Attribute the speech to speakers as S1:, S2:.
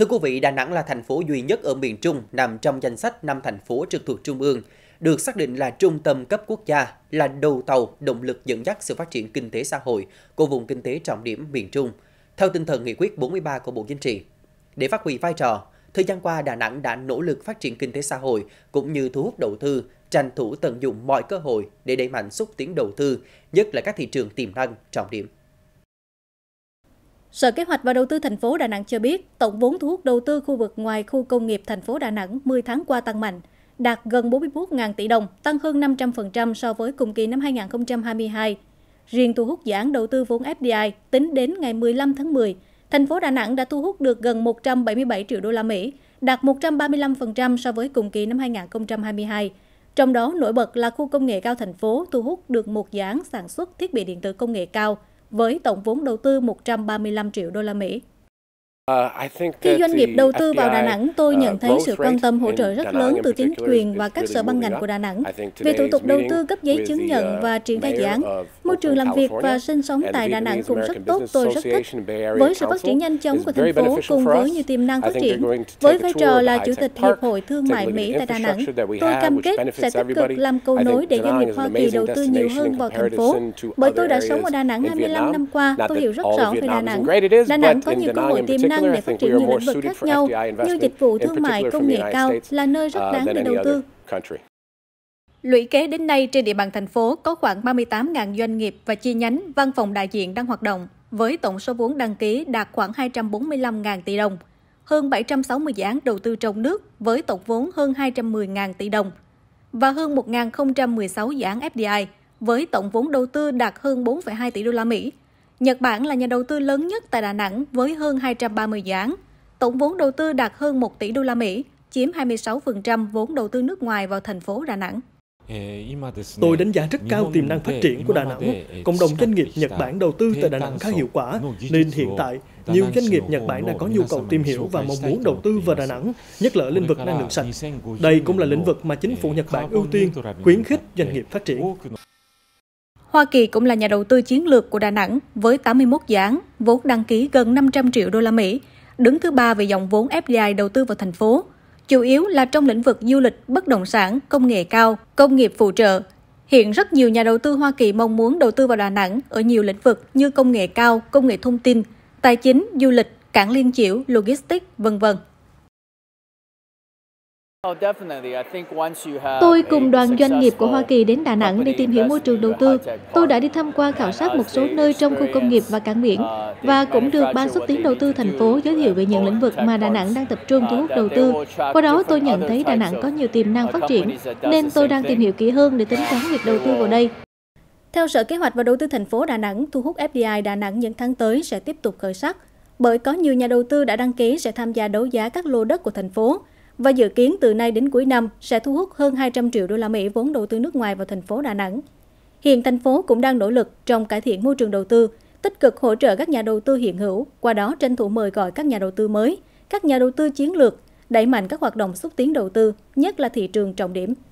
S1: Thưa quý vị, Đà Nẵng là thành phố duy nhất ở miền Trung nằm trong danh sách 5 thành phố trực thuộc Trung ương, được xác định là trung tâm cấp quốc gia, là đầu tàu, động lực dẫn dắt sự phát triển kinh tế xã hội của vùng kinh tế trọng điểm miền Trung, theo tinh thần nghị quyết 43 của Bộ Chính trị. Để phát huy vai trò, thời gian qua Đà Nẵng đã nỗ lực phát triển kinh tế xã hội cũng như thu hút đầu tư, tranh thủ tận dụng mọi cơ hội để đẩy mạnh xúc tiến đầu tư, nhất là các thị trường tiềm năng trọng điểm. Sở Kế hoạch và Đầu tư thành phố Đà Nẵng cho biết, tổng vốn thu hút đầu tư khu vực ngoài khu công nghiệp thành phố Đà Nẵng 10 tháng qua tăng mạnh, đạt gần 41.000 tỷ đồng, tăng hơn 500% so với cùng kỳ năm 2022. Riêng thu hút dự án đầu tư vốn FDI tính đến ngày 15 tháng 10, thành phố Đà Nẵng đã thu hút được gần 177 triệu đô la Mỹ, đạt 135% so với cùng kỳ năm 2022. Trong đó nổi bật là khu công nghệ cao thành phố thu hút được một dự án sản xuất thiết bị điện tử công nghệ cao – với tổng vốn đầu tư 135 triệu đô la Mỹ. Ờ, Khi doanh nghiệp đầu tư vào Đà Nẵng, tôi ờ, nhận thấy sự quan tâm hỗ trợ rất lớn từ chính quyền và các sở ban ngành của Đà Nẵng về thủ tục đầu tư cấp giấy chứng nhận uh, và triển khai dự án. Môi trường làm việc và sinh sống tại Đà Nẵng cũng rất tốt, tôi rất thích. Với sự phát triển nhanh chóng của thành phố cùng với nhiều tiềm năng phát triển, với vai trò là Chủ tịch Hiệp hội Thương mại Mỹ tại Đà Nẵng, tôi cam kết sẽ tích cực làm cầu nối để doanh nghiệp Hoa Kỳ đầu tư nhiều hơn vào thành phố. Bởi tôi đã sống ở Đà Nẵng 25 năm qua, tôi hiểu rất rõ về Đà Nẵng. Đà Nẵng có nhiều cơ hội tiềm năng năng để phát triển nhiều lĩnh vực khác nhau như dịch vụ thương mại công nghệ cao là nơi rất đáng để đầu tư. Lũy kế đến nay, trên địa bàn thành phố có khoảng 38.000 doanh nghiệp và chi nhánh văn phòng đại diện đang hoạt động, với tổng số vốn đăng ký đạt khoảng 245.000 tỷ đồng. Hơn 760 dự án đầu tư trong nước với tổng vốn hơn 210.000 tỷ đồng và hơn 1.016 dự án FDI với tổng vốn đầu tư đạt hơn 4,2 tỷ đô la Mỹ, Nhật Bản là nhà đầu tư lớn nhất tại Đà Nẵng với hơn 230 dự án. Tổng vốn đầu tư đạt hơn 1 tỷ đô la Mỹ, chiếm 26% vốn đầu tư nước ngoài vào thành phố Đà Nẵng. Ờ, Tôi đánh giá rất cao tiềm năng phát triển của Đà Nẵng. Cộng đồng doanh nghiệp Nhật Bản đầu tư tại Đà Nẵng khá hiệu quả, nên hiện tại, nhiều doanh nghiệp Nhật Bản đã có nhu cầu tìm hiểu và mong muốn đầu tư vào Đà Nẵng, nhất là ở lĩnh vực năng lượng sạch. Đây cũng là lĩnh vực mà chính phủ ờ, Nhật Bản ưu tiên, khuyến khích doanh nghiệp phát triển. Hoa Kỳ cũng là nhà đầu tư chiến lược của Đà Nẵng với 81 dự án, vốn đăng ký gần 500 triệu đô la Mỹ, đứng thứ ba về dòng vốn FDI đầu tư vào thành phố, chủ yếu là trong lĩnh vực du lịch, bất động sản, công nghệ cao, công nghiệp phụ trợ. Hiện rất nhiều nhà đầu tư Hoa Kỳ mong muốn đầu tư vào Đà Nẵng ở nhiều lĩnh vực như công nghệ cao, công nghệ thông tin, tài chính, du lịch, cảng liên chiểu, logistics, vân vân. Oh, tôi cùng đoàn doanh nghiệp của Hoa Kỳ đến Đà Nẵng để tìm hiểu môi trường đầu tư. Tôi đã đi tham quan khảo sát một số nơi trong khu công nghiệp và cảng biển uh, và cũng được Ban xúc tiến đầu tư thành phố giới thiệu về những lĩnh vực mà Đà Nẵng đang tập trung thu uh, hút đầu tư. Qua đó tôi nhận thấy Đà Nẵng có nhiều tiềm năng uh, phát triển nên tôi đang tìm hiểu kỹ hơn để tính toán việc đầu tư vào đây. Theo Sở Kế hoạch và Đầu tư thành phố Đà Nẵng, thu hút FDI Đà Nẵng những tháng tới sẽ tiếp tục khởi sắc bởi có nhiều nhà đầu tư đã đăng ký sẽ tham gia đấu giá các lô đất của thành phố và dự kiến từ nay đến cuối năm sẽ thu hút hơn 200 triệu đô la Mỹ vốn đầu tư nước ngoài vào thành phố Đà Nẵng. Hiện thành phố cũng đang nỗ lực trong cải thiện môi trường đầu tư, tích cực hỗ trợ các nhà đầu tư hiện hữu, qua đó tranh thủ mời gọi các nhà đầu tư mới, các nhà đầu tư chiến lược, đẩy mạnh các hoạt động xúc tiến đầu tư, nhất là thị trường trọng điểm.